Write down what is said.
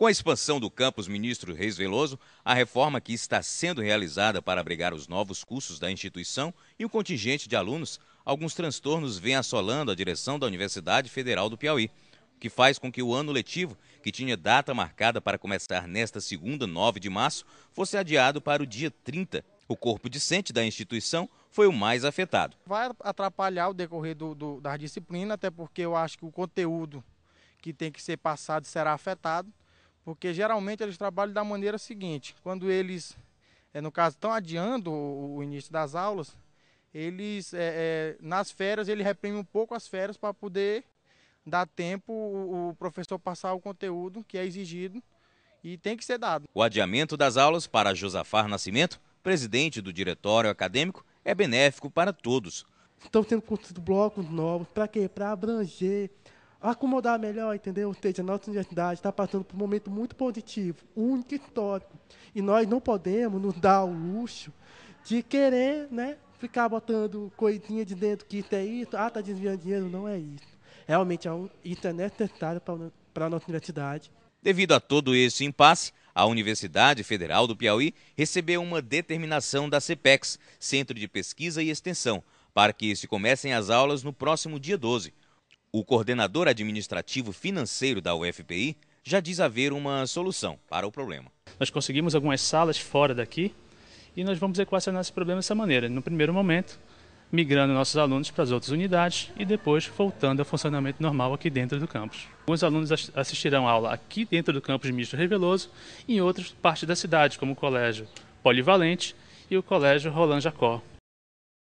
Com a expansão do campus Ministro Reis Veloso, a reforma que está sendo realizada para abrigar os novos cursos da instituição e o contingente de alunos, alguns transtornos vêm assolando a direção da Universidade Federal do Piauí, o que faz com que o ano letivo, que tinha data marcada para começar nesta segunda, 9 de março, fosse adiado para o dia 30. O corpo discente da instituição foi o mais afetado. Vai atrapalhar o decorrer do, do, até porque eu acho que o conteúdo que tem que ser passado será afetado. Porque geralmente eles trabalham da maneira seguinte: quando eles, é, no caso, estão adiando o início das aulas, eles é, é, nas férias ele reprime um pouco as férias para poder dar tempo o, o, professor passar o conteúdo que é exigido e tem que ser dado. O adiamento das aulas para Josafar Nascimento, presidente do diretório acadêmico, é benéfico para todos. Estão tendo conteúdo blocos novos, para quê? Para abranger acomodar melhor, entendeu? Ou seja, a nossa universidade está passando por um momento muito positivo, único e histórico. E nós não podemos nos dar o luxo de querer né, ficar botando coisinha de dentro que isso é isso, ah, está desviando dinheiro, não é isso. Realmente, isso é necessário para a nossa universidade. Devido a todo esse impasse, a Universidade Federal do Piauí recebeu uma determinação da CPEX, Centro de Pesquisa e Extensão, para que se comecem as aulas no próximo dia 12. O coordenador administrativo financeiro da UFPI já diz haver uma solução para o problema. Nós conseguimos algumas salas fora daqui e nós vamos equacionar esse problema dessa maneira. No primeiro momento, migrando nossos alunos para as outras unidades e depois voltando ao funcionamento normal aqui dentro do campus. Alguns alunos assistirão aula aqui dentro do campus Ministro Reveloso e em outras partes da cidade, como o Colégio Polivalente e o Colégio Roland Jacó.